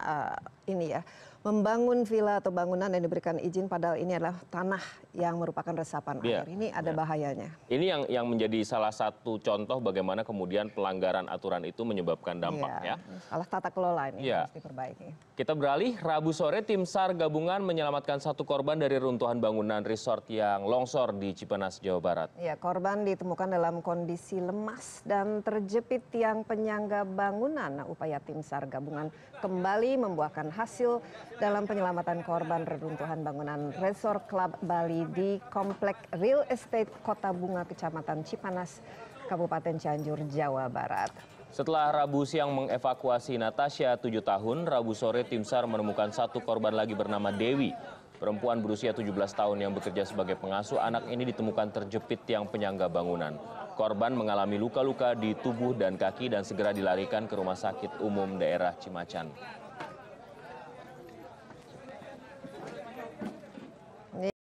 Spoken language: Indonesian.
Eh, ini ya membangun villa atau bangunan yang diberikan izin padahal ini adalah tanah yang merupakan resapan air iya, ini ada iya. bahayanya ini yang yang menjadi salah satu contoh bagaimana kemudian pelanggaran aturan itu menyebabkan dampak iya, ya salah tata kelola ini harus diperbaiki kita beralih rabu sore tim sar gabungan menyelamatkan satu korban dari runtuhan bangunan resort yang longsor di Cipanas Jawa Barat ya korban ditemukan dalam kondisi lemas dan terjepit tiang penyangga bangunan nah, upaya tim sar gabungan ke kembali membuahkan hasil dalam penyelamatan korban reruntuhan bangunan Resor Club Bali di Komplek Real Estate Kota Bunga Kecamatan Cipanas, Kabupaten Cianjur, Jawa Barat. Setelah Rabu siang mengevakuasi Natasha 7 tahun, Rabu sore tim SAR menemukan satu korban lagi bernama Dewi. Perempuan berusia 17 tahun yang bekerja sebagai pengasuh anak ini ditemukan terjepit tiang penyangga bangunan. Korban mengalami luka-luka di tubuh dan kaki dan segera dilarikan ke Rumah Sakit Umum Daerah Cimacan.